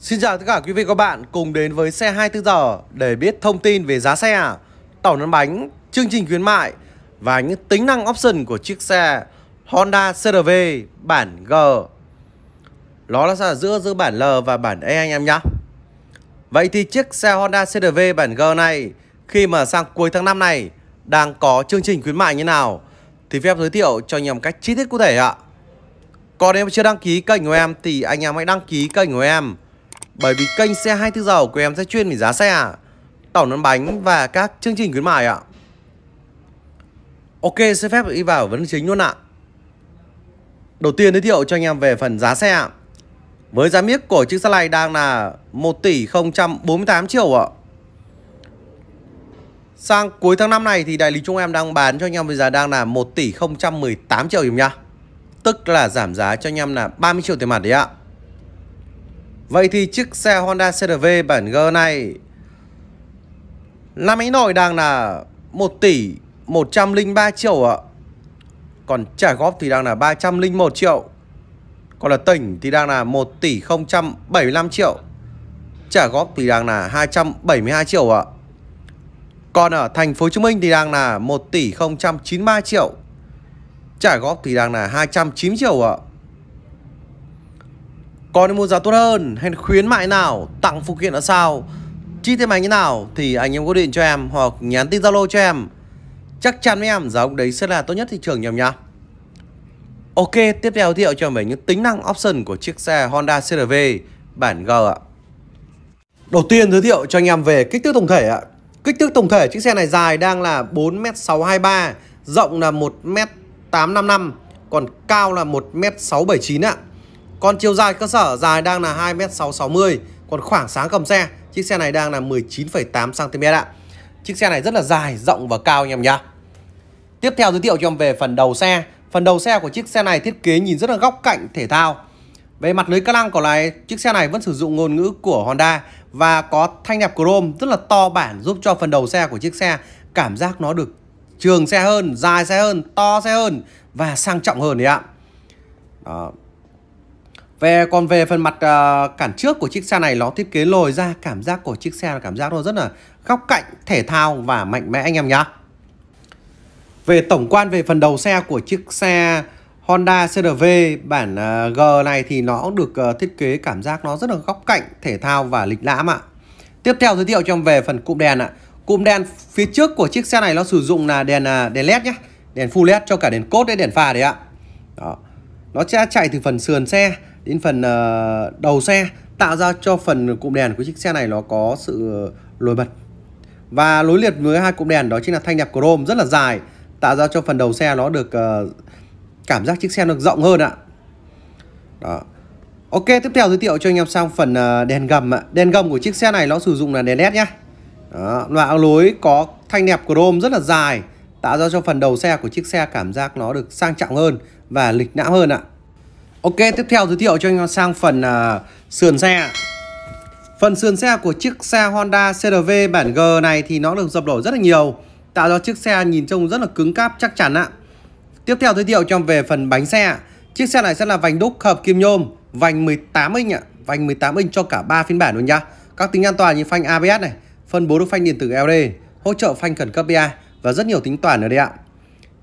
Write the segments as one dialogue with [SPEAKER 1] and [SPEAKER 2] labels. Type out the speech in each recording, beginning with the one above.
[SPEAKER 1] Xin chào tất cả quý vị và các bạn cùng đến với xe 24 giờ để biết thông tin về giá xe, tổng nón bánh, chương trình khuyến mại và những tính năng option của chiếc xe Honda CRV bản G. Nó là giữa giữa bản L và bản E anh em nhé. Vậy thì chiếc xe Honda CRV bản G này khi mà sang cuối tháng 5 này đang có chương trình khuyến mại như nào thì phép giới thiệu cho anh em cách chi tiết cụ thể ạ. Còn em chưa đăng ký kênh của em thì anh em hãy đăng ký kênh của em bởi vì kênh xe 24 giờ của em sẽ chuyên về giá xe à Tổng nón bánh và các chương trình khuyến mại ạ Ok xin phép đi vào vấn đề chính luôn ạ Đầu tiên giới thiệu cho anh em về phần giá xe ạ Với giá miếc của chiếc xe này đang là 1 tỷ 048 triệu ạ Sang cuối tháng 5 này thì đại lý chúng em đang bán cho anh em với giá đang là 1 tỷ 018 triệu nhá Tức là giảm giá cho anh em là 30 triệu tiền mặt đấy ạ Vậy thì chiếc xe Honda CRV bản G này Năm ấy nổi đang là 1 tỷ 103 triệu ạ Còn trả góp thì đang là 301 triệu Còn là tỉnh thì đang là 1 tỷ 075 triệu Trả góp thì đang là 272 triệu ạ Còn ở thành phố Hồ Chí Minh thì đang là 1 tỷ 093 triệu Trả góp thì đang là 290 triệu ạ có nên mua giá tốt hơn hay khuyến mại nào Tặng phụ kiện là sao Chi thêm máy như nào Thì anh em có điện cho em Hoặc nhắn tin Zalo cho em Chắc chắn với em giá ông đấy sẽ là tốt nhất thị trường nhầm nhá Ok tiếp theo thiệu cho về những tính năng option của chiếc xe Honda CRV bản G ạ Đầu tiên giới thiệu cho anh em về kích thước tổng thể ạ Kích thước tổng thể chiếc xe này dài đang là 4m623 Rộng là 1m855 Còn cao là 1m679 ạ còn chiều dài cơ sở dài đang là 2m660 Còn khoảng sáng cầm xe Chiếc xe này đang là 19,8cm ạ Chiếc xe này rất là dài, rộng và cao anh em nhá Tiếp theo giới thiệu cho em về phần đầu xe Phần đầu xe của chiếc xe này thiết kế nhìn rất là góc cạnh thể thao Về mặt lưới ca lăng của này Chiếc xe này vẫn sử dụng ngôn ngữ của Honda Và có thanh nẹp chrome rất là to bản Giúp cho phần đầu xe của chiếc xe Cảm giác nó được trường xe hơn, dài xe hơn, to xe hơn Và sang trọng hơn đấy ạ Đó. Về còn về phần mặt uh, cản trước của chiếc xe này nó thiết kế lồi ra cảm giác của chiếc xe là cảm giác nó rất là góc cạnh, thể thao và mạnh mẽ anh em nhá. Về tổng quan về phần đầu xe của chiếc xe Honda CRV bản uh, G này thì nó được uh, thiết kế cảm giác nó rất là góc cạnh, thể thao và lịch lãm ạ. Tiếp theo giới thiệu cho em về phần cụm đèn ạ. Cụm đèn phía trước của chiếc xe này nó sử dụng là đèn đèn LED nhá đèn full LED cho cả đèn cốt đến đèn pha đấy ạ. Đó. Nó sẽ chạy từ phần sườn xe đến phần ờ, đầu xe tạo ra cho phần cụm đèn của chiếc xe này nó có sự lồi bật và lối liệt với hai cụm đèn đó chính là thanh nhập chrome rất là dài tạo ra cho phần đầu xe nó được ờ, cảm giác chiếc xe được rộng hơn ạ đó Ok, tiếp theo giới thiệu cho anh em sang phần ờ, đèn gầm ạ. Đèn gầm của chiếc xe này nó sử dụng là đèn LED nhá. loại lối có thanh nẹp chrome rất là dài, tạo ra cho phần đầu xe của chiếc xe cảm giác nó được sang trọng hơn và lịch lãm hơn ạ. Ok, tiếp theo giới thiệu cho anh sang phần uh, sườn xe Phần sườn xe của chiếc xe Honda CRV bản G này thì nó được dập nổi rất là nhiều Tạo ra chiếc xe nhìn trông rất là cứng cáp chắc chắn ạ Tiếp theo giới thiệu cho về phần bánh xe Chiếc xe này sẽ là vành đúc hợp kim nhôm Vành 18 inch ạ Vành 18 inch cho cả 3 phiên bản luôn nhá Các tính an toàn như phanh ABS này Phân bố được phanh điện tử LD Hỗ trợ phanh khẩn cấp BA Và rất nhiều tính toàn ở đây ạ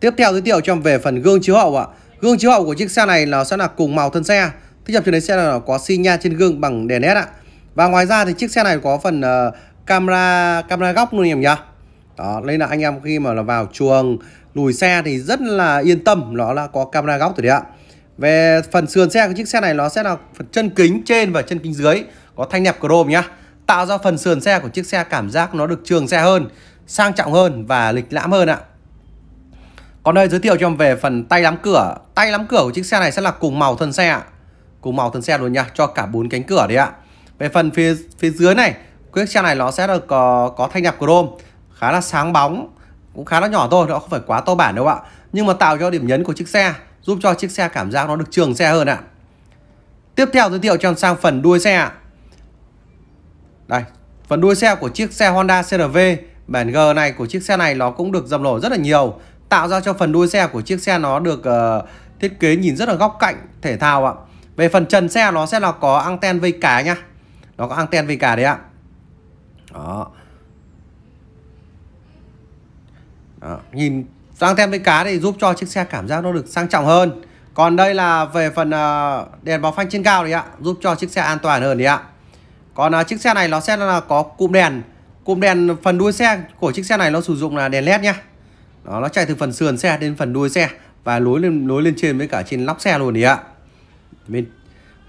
[SPEAKER 1] Tiếp theo giới thiệu cho về phần gương chiếu hậu ạ Gương chiếu hậu của chiếc xe này là sẽ là cùng màu thân xe. Thế nhập trên đấy xe là có xi nha trên gương bằng đèn led ạ. Và ngoài ra thì chiếc xe này có phần uh, camera camera góc luôn em nhá. Đó, nên là anh em khi mà là vào chuồng lùi xe thì rất là yên tâm, nó là có camera góc rồi đấy ạ. Về phần sườn xe của chiếc xe này nó sẽ là phần chân kính trên và chân kính dưới có thanh nẹp chrome nhá. Tạo ra phần sườn xe của chiếc xe cảm giác nó được trường xe hơn, sang trọng hơn và lịch lãm hơn ạ. Còn đây giới thiệu cho em về phần tay lắm cửa Tay lắm cửa của chiếc xe này sẽ là cùng màu thân xe Cùng màu thân xe luôn nha Cho cả bốn cánh cửa đấy ạ Về phần phía phía dưới này Chiếc xe này nó sẽ được có, ờ, có thanh nhập chrome Khá là sáng bóng Cũng khá là nhỏ thôi Nó không phải quá to bản đâu ạ Nhưng mà tạo cho điểm nhấn của chiếc xe Giúp cho chiếc xe cảm giác nó được trường xe hơn ạ Tiếp theo giới thiệu cho em sang phần đuôi xe ạ Đây Phần đuôi xe của chiếc xe Honda CRV Bản G này của chiếc xe này nó cũng được dầm lổ rất là nhiều tạo ra cho phần đuôi xe của chiếc xe nó được uh, thiết kế nhìn rất là góc cạnh thể thao ạ. Về phần trần xe nó sẽ là có anten vây cá nhá. Nó có anten vây cá đấy ạ. Đó. Đó. Nhìn anten vây cá thì giúp cho chiếc xe cảm giác nó được sang trọng hơn. Còn đây là về phần uh, đèn báo phanh trên cao đấy ạ, giúp cho chiếc xe an toàn hơn đấy ạ. Còn uh, chiếc xe này nó sẽ là có cụm đèn, cụm đèn phần đuôi xe của chiếc xe này nó sử dụng là đèn led nhá đó nó chạy từ phần sườn xe đến phần đuôi xe và lối lên lối lên trên với cả trên lóc xe luôn thì ạ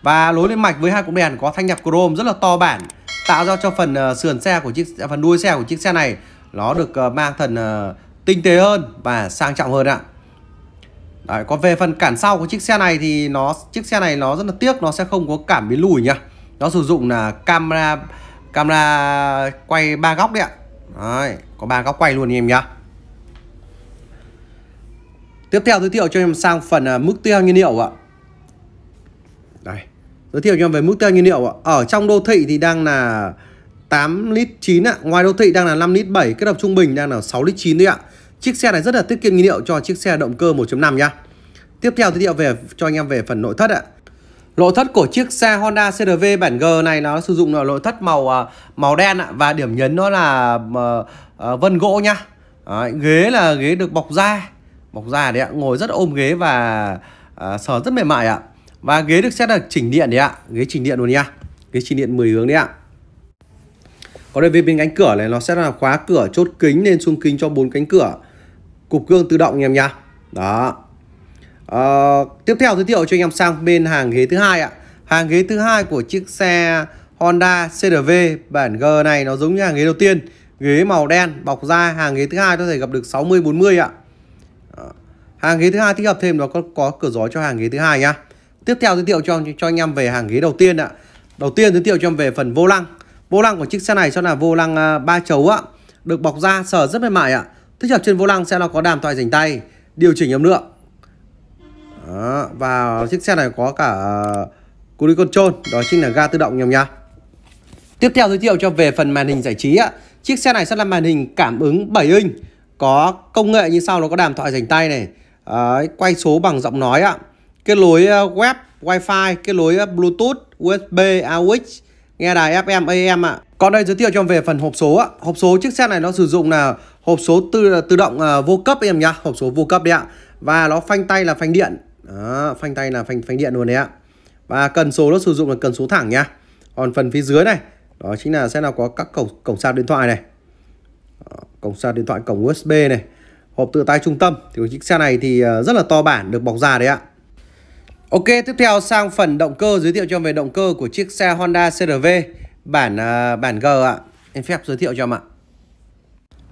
[SPEAKER 1] và lối lên mạch với hai cụm đèn có thanh nhập chrome rất là to bản tạo ra cho phần ờ, sườn xe của chiếc phần đuôi xe của chiếc xe này nó được ờ, mang thần ờ, tinh tế hơn và sang trọng hơn ạ Đấy, còn về phần cản sau của chiếc xe này thì nó chiếc xe này nó rất là tiếc nó sẽ không có cảm biến lùi nhá nó sử dụng là camera camera quay ba góc đấy ạ Đấy, có ba góc quay luôn anh em nhá Tiếp theo giới thiệu cho em sang phần à, mức tiêu nhiên liệu ạ. Đây, giới thiệu cho em về mức tiêu nhiên liệu ạ. Ở trong đô thị thì đang là 8 lít 9 ạ, ngoài đô thị đang là 5 lít 7, kết hợp trung bình đang là 6 lít 9 đấy ạ. Chiếc xe này rất là tiết kiệm nhiên liệu cho chiếc xe động cơ 1.5 nhá. Tiếp theo giới thiệu về cho anh em về phần nội thất ạ. Nội thất của chiếc xe Honda CRV bản G này nó sử dụng là nội thất màu à, màu đen ạ và điểm nhấn nó là uh, uh, vân gỗ nhá. Đấy, ghế là ghế được bọc da Mọc da đấy ạ Ngồi rất ôm ghế và à, sờ rất mềm mại ạ Và ghế được xét là chỉnh điện đấy ạ Ghế chỉnh điện luôn nha Ghế chỉnh điện 10 hướng đấy ạ Còn đây về bên cánh cửa này nó sẽ là khóa cửa chốt kính lên xuống kính cho bốn cánh cửa Cục gương tự động anh em nha Đó à, Tiếp theo giới thiệu cho anh em sang bên hàng ghế thứ hai ạ Hàng ghế thứ hai của chiếc xe Honda CRV bản G này nó giống như hàng ghế đầu tiên ghế màu đen bọc da hàng ghế thứ hai có thể gặp được 60 40 ạ hàng ghế thứ hai tích hợp thêm nó có có cửa gió cho hàng ghế thứ hai nhá tiếp theo giới thiệu cho cho anh em về hàng ghế đầu tiên ạ đầu tiên giới thiệu cho em về phần vô lăng vô lăng của chiếc xe này sẽ là vô lăng à, ba chấu ạ được bọc da sờ rất mềm mại ạ tích hợp trên vô lăng xe nó có đàm thoại dành tay điều chỉnh âm lượng đó, và chiếc xe này có cả à, cruise control đó chính là ga tự động nhầm nha tiếp theo giới thiệu cho về phần màn hình giải trí ạ chiếc xe này sẽ là màn hình cảm ứng 7 inch có công nghệ như sau nó có đàm thoại dành tay này Đấy, quay số bằng giọng nói ạ. Kết nối ờ, web, wifi, kết nối ờ, bluetooth, USB, AUX, nghe đài FM, AM ạ. Còn đây giới thiệu cho em về phần hộp số ạ. Hộp số chiếc xe này nó sử dụng là hộp số tự ờ, tự động uh, vô cấp em nhá, hộp số vô cấp đấy ạ. Và nó phanh tay là phanh điện. Đó, phanh tay là phanh phanh điện luôn đấy ạ. Và cần số nó sử dụng là cần số thẳng nhá. Còn phần phía dưới này đó chính là xe nào có các cổng cổng sạc điện thoại này. Đó, cổng sạc điện thoại, cổng USB này hộp tự tay trung tâm thì chiếc xe này thì ờ, rất là to bản được bọc da đấy ạ Ok tiếp theo sang phần động cơ giới thiệu cho em về động cơ của chiếc xe Honda CRV bản ờ, bản G ạ em phép giới thiệu cho em ạ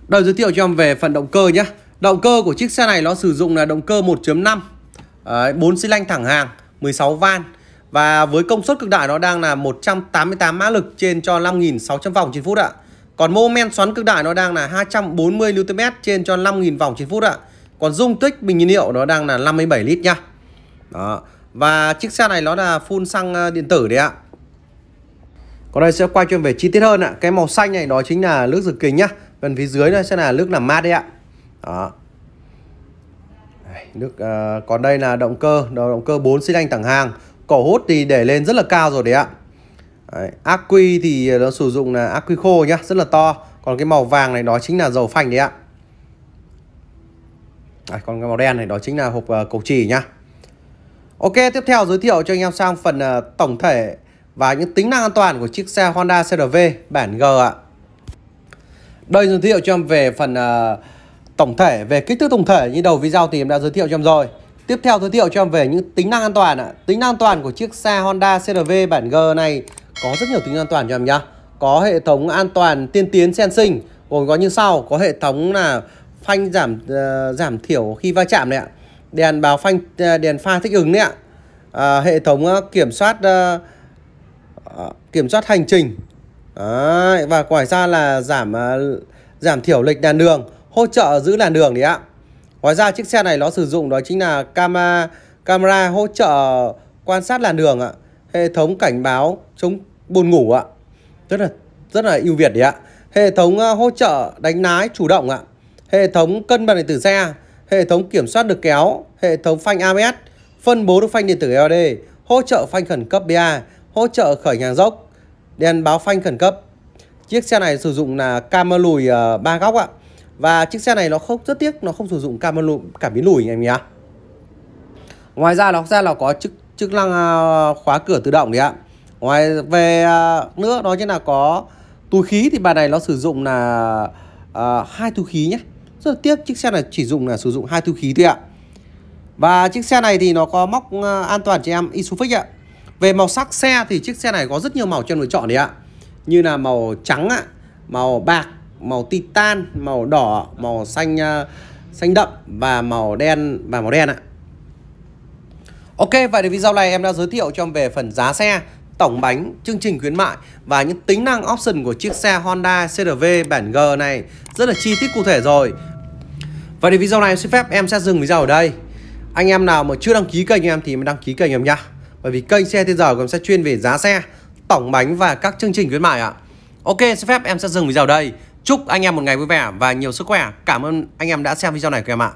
[SPEAKER 1] Đầu giới thiệu cho em về phần động cơ nhé động cơ của chiếc xe này nó sử dụng là động cơ 1.5 4 xi lanh thẳng hàng 16 van và với công suất cực đại nó đang là 188 mã lực trên cho 5.600 vòng trên phút ạ còn mô men xoắn cực đại nó đang là 240 Nm trên cho 5.000 vòng trên phút ạ. Còn dung tích bình nhiên liệu nó đang là 57 lít nhá. Đó. Và chiếc xe này nó là phun xăng ờ, điện tử đấy ạ. Còn đây sẽ quay cho về chi tiết hơn ạ. Cái màu xanh này đó chính là nước rửa kính nhá. Phần phía dưới này sẽ là nước làm mát đấy ạ. Đó. Nước uh, còn đây là động cơ, động cơ 4 xi lanh thẳng hàng. Cỏ hút thì để lên rất là cao rồi đấy ạ. Đấy, ác quy thì ờ, nó sử dụng là ác quy khô nhá rất là to còn cái màu vàng này đó chính là dầu phanh đấy ạ à, còn cái màu đen này đó chính là hộp uh, cầu chỉ nhá Ok tiếp theo giới thiệu cho anh em sang phần uh, tổng thể và những tính năng an toàn của chiếc xe Honda CRV bản G ạ đây giới thiệu cho em về phần uh, tổng thể về kích thước tổng thể như đầu video thì em đã giới thiệu cho em rồi tiếp theo giới thiệu cho em về những tính năng an toàn ạ tính năng an toàn của chiếc xe Honda CRV bản G này có rất nhiều tính an toàn cho em nhá có hệ thống an toàn tiên tiến sen sinh gồm có như sau có hệ thống là phanh giảm uh, giảm thiểu khi va chạm này ạ đèn báo phanh ờ, đèn pha thích ứng này ạ à, hệ thống kiểm soát uh, kiểm soát hành trình Đấy, và ngoài ra là giảm uh, giảm thiểu lệch làn đường hỗ trợ giữ làn đường đấy ạ ngoài ra chiếc xe này nó sử dụng đó chính là camera camera hỗ trợ quan sát làn đường ạ hệ thống cảnh báo chống buồn ngủ ạ rất là rất là ưu việt đấy ạ hệ thống ờ, hỗ trợ đánh lái chủ động ạ hệ thống cân bằng điện tử xe hệ thống kiểm soát được kéo hệ thống phanh ABS phân bố được phanh điện tử LED hỗ trợ phanh khẩn cấp BA hỗ trợ khởi hàng dốc đèn báo phanh khẩn cấp chiếc xe này sử dụng là camera lùi ờ, ba góc ạ và chiếc xe này nó không rất tiếc nó không sử dụng camera lùi cảm biến lùi anh em nhé ngoài ra nó ra là có chức chức năng ờ, khóa cửa tự động đấy ạ ngoài về à, nữa đó chính là có túi khí thì bài này nó sử dụng là à, hai uh, túi khí nhé rất là tiếc chiếc xe này chỉ dùng là sử dụng hai túi khí thôi ạ và chiếc xe này thì nó có móc à, an toàn cho em Isofix ạ về màu sắc xe thì chiếc xe này có rất nhiều màu cho em lựa chọn đấy ạ như là màu trắng ạ màu bạc màu titan màu đỏ màu xanh uh, xanh đậm và màu đen và màu đen ạ Ok, vậy thì video này em đã giới thiệu cho em về phần giá xe tổng bánh, chương trình khuyến mại và những tính năng option của chiếc xe Honda CRV bản G này rất là chi tiết cụ thể rồi. và để video này xin phép em sẽ dừng video ở đây. Anh em nào mà chưa đăng ký kênh em thì mình đăng ký kênh em nhá. Bởi vì kênh xe thế giờ của em sẽ chuyên về giá xe, tổng bánh và các chương trình khuyến mại ạ. Ok, xin phép em sẽ dừng video ở đây. Chúc anh em một ngày vui vẻ và nhiều sức khỏe. Cảm ơn anh em đã xem video này của em ạ.